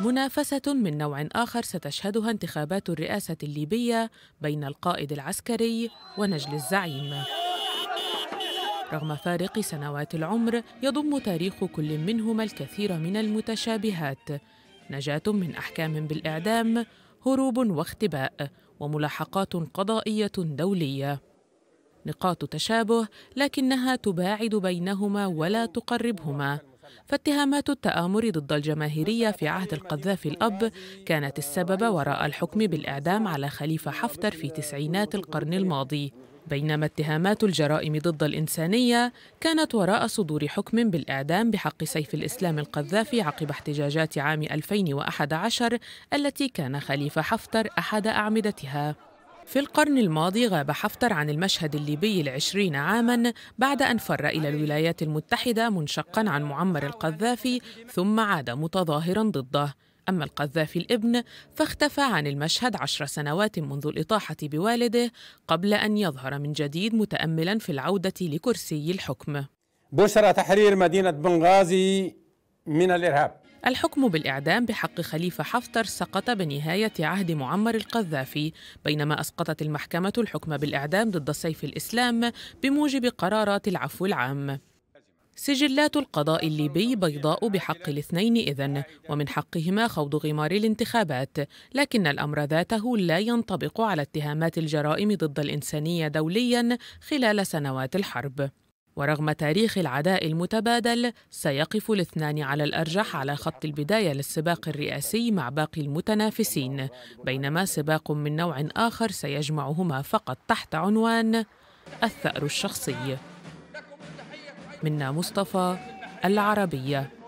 منافسة من نوع آخر ستشهدها انتخابات الرئاسة الليبية بين القائد العسكري ونجل الزعيم رغم فارق سنوات العمر يضم تاريخ كل منهما الكثير من المتشابهات نجاة من أحكام بالإعدام هروب واختباء وملاحقات قضائية دولية نقاط تشابه لكنها تباعد بينهما ولا تقربهما فاتهامات التآمر ضد الجماهيرية في عهد القذافي الأب كانت السبب وراء الحكم بالإعدام على خليفة حفتر في تسعينات القرن الماضي بينما اتهامات الجرائم ضد الإنسانية كانت وراء صدور حكم بالإعدام بحق سيف الإسلام القذافي عقب احتجاجات عام 2011 التي كان خليفة حفتر أحد أعمدتها في القرن الماضي غاب حفتر عن المشهد الليبي العشرين عاما بعد أن فر إلى الولايات المتحدة منشقا عن معمر القذافي ثم عاد متظاهرا ضده أما القذافي الابن فاختفى عن المشهد عشر سنوات منذ الإطاحة بوالده قبل أن يظهر من جديد متأملا في العودة لكرسي الحكم بشرى تحرير مدينة بنغازي من الإرهاب الحكم بالإعدام بحق خليفة حفتر سقط بنهاية عهد معمر القذافي بينما أسقطت المحكمة الحكم بالإعدام ضد سيف الإسلام بموجب قرارات العفو العام سجلات القضاء الليبي بيضاء بحق الاثنين إذن ومن حقهما خوض غمار الانتخابات لكن الأمر ذاته لا ينطبق على اتهامات الجرائم ضد الإنسانية دوليا خلال سنوات الحرب ورغم تاريخ العداء المتبادل سيقف الاثنان على الأرجح على خط البداية للسباق الرئاسي مع باقي المتنافسين بينما سباق من نوع آخر سيجمعهما فقط تحت عنوان الثأر الشخصي منا مصطفى العربيه